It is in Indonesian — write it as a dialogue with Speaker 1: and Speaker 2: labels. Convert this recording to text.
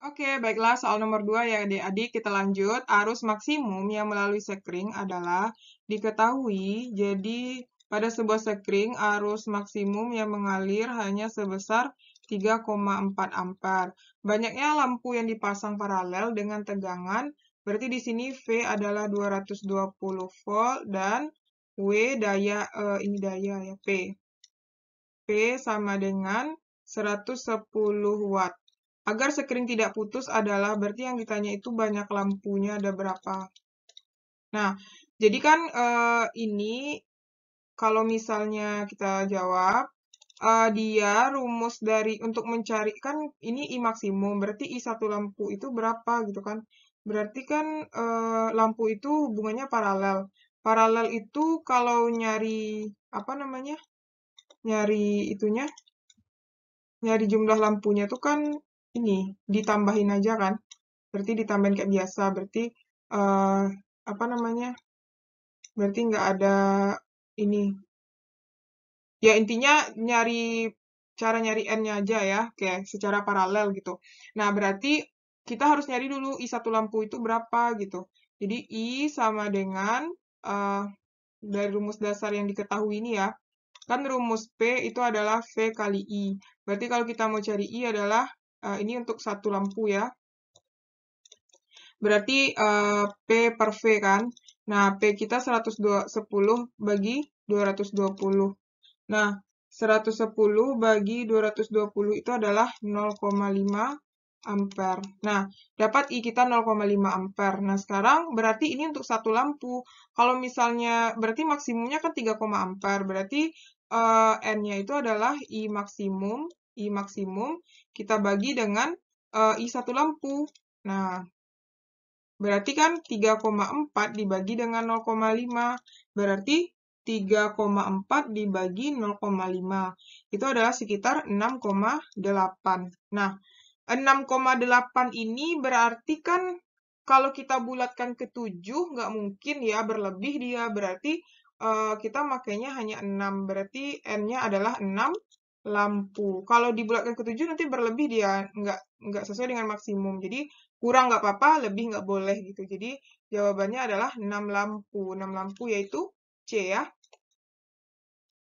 Speaker 1: Oke, baiklah soal nomor 2 ya adik-adik kita lanjut. Arus maksimum yang melalui sekring adalah diketahui jadi pada sebuah sekring arus maksimum yang mengalir hanya sebesar 3,4 ampere. Banyaknya lampu yang dipasang paralel dengan tegangan, berarti di sini V adalah 220 volt dan W daya eh, ini daya ya P. P sama dengan 110 watt. Agar sekring tidak putus adalah berarti yang ditanya itu banyak lampunya ada berapa. Nah, jadi kan uh, ini kalau misalnya kita jawab uh, dia rumus dari untuk mencari kan ini i maksimum berarti i satu lampu itu berapa gitu kan berarti kan uh, lampu itu hubungannya paralel paralel itu kalau nyari apa namanya nyari itunya nyari jumlah lampunya itu kan ini ditambahin aja kan berarti ditambahin kayak biasa berarti uh, apa namanya berarti nggak ada ini ya intinya nyari cara nyari n-nya aja ya oke secara paralel gitu nah berarti kita harus nyari dulu i satu lampu itu berapa gitu jadi i sama dengan uh, dari rumus dasar yang diketahui ini ya kan rumus p itu adalah v kali i berarti kalau kita mau cari i adalah Eh, ini untuk satu lampu ya. Berarti eh, P per V kan. Nah, P kita 110 bagi 220. Nah, 110 bagi 220 itu adalah 0,5 ampere. Nah, dapat I kita 0,5 ampere. Nah, sekarang berarti ini untuk satu lampu. Kalau misalnya, berarti maksimumnya kan 3, ampere. Berarti uh, N-nya itu adalah I maksimum I maksimum kita bagi dengan uh, i satu lampu. Nah, berarti kan 3,4 dibagi dengan 0,5. Berarti 3,4 dibagi 0,5 itu adalah sekitar 6,8. Nah, 6,8 ini berarti kan kalau kita bulatkan ke 7 nggak mungkin ya berlebih dia berarti uh, kita makainya hanya 6 berarti n-nya adalah 6 lampu. Kalau dibulatkan ke tujuh nanti berlebih dia nggak nggak sesuai dengan maksimum. Jadi kurang nggak apa-apa, lebih nggak boleh gitu. Jadi jawabannya adalah enam lampu. enam lampu yaitu C ya.